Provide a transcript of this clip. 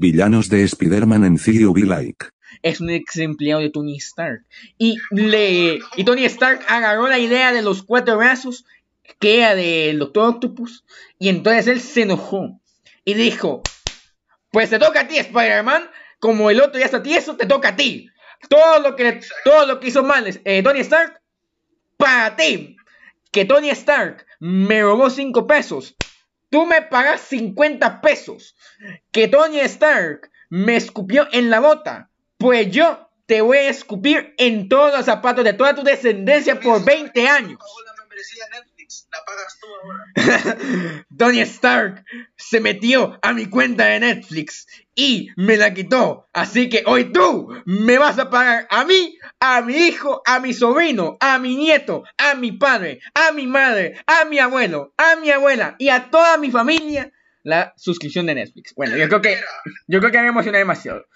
Villanos de Spider-Man en Like. Es un ex empleado de Tony Stark. Y, le, Tony Stark agarró la idea de los cuatro brazos, que era del Doctor Octopus, y entonces él se enojó. Y dijo, pues te toca a ti, Spider-Man, como el otro ya está tieso, te toca a ti. Todo lo que, todo lo que hizo mal es eh, Tony Stark, para ti. Que Tony Stark me robó cinco pesos, Tú me pagas 50 pesos que Tony Stark me escupió en la bota. Pues yo te voy a escupir en todos los zapatos de toda tu descendencia por 20 años. Decía Netflix, la pagas tú ahora. Tony Stark se metió a mi cuenta de Netflix y me la quitó. Así que hoy tú me vas a pagar a mí, a mi hijo, a mi sobrino, a mi nieto, a mi padre, a mi madre, a mi abuelo, a mi abuela y a toda mi familia la suscripción de Netflix. Bueno, yo creo que yo creo que me emocioné demasiado.